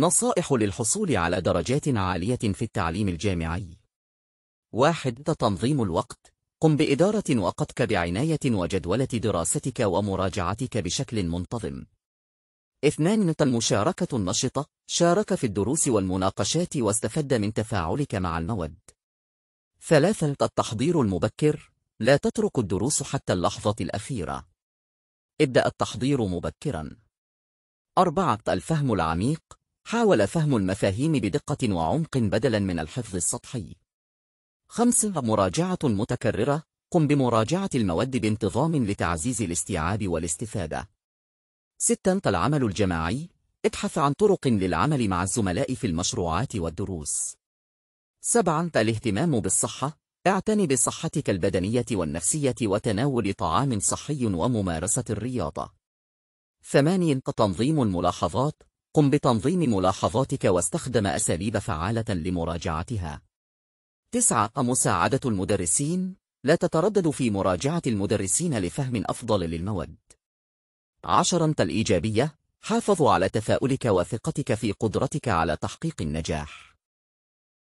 نصائح للحصول على درجات عالية في التعليم الجامعي 1. تنظيم الوقت قم بإدارة وقتك بعناية وجدولة دراستك ومراجعتك بشكل منتظم 2. المشاركة النشطة شارك في الدروس والمناقشات واستفد من تفاعلك مع المواد 3. التحضير المبكر لا تترك الدروس حتى اللحظة الأخيرة ابدأ التحضير مبكراً 4. الفهم العميق حاول فهم المفاهيم بدقة وعمق بدلا من الحفظ السطحي. 5. مراجعة متكررة قم بمراجعة المواد بانتظام لتعزيز الاستيعاب والاستفادة. 6. العمل الجماعي ابحث عن طرق للعمل مع الزملاء في المشروعات والدروس. 7. الاهتمام بالصحة اعتني بصحتك البدنية والنفسية وتناول طعام صحي وممارسة الرياضة. 8. تنظيم الملاحظات قم بتنظيم ملاحظاتك واستخدم أساليب فعالة لمراجعتها. 9. مساعدة المدرسين لا تتردد في مراجعة المدرسين لفهم أفضل للمواد. 10. الإيجابية حافظ على تفاؤلك وثقتك في قدرتك على تحقيق النجاح.